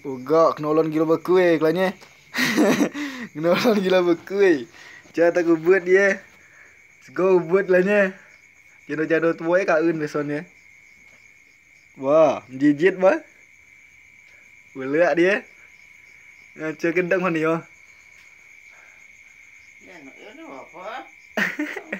Uga kenolon gila bekue kelanya. kenolon gila bekue. Cha ta ku buat dia. Go buat lahnya. Jado-jado tuai ka eun besonnya. Wah, jijit ba. Belak dia. Nah, cek gendang mana yo. Ya, no, apa?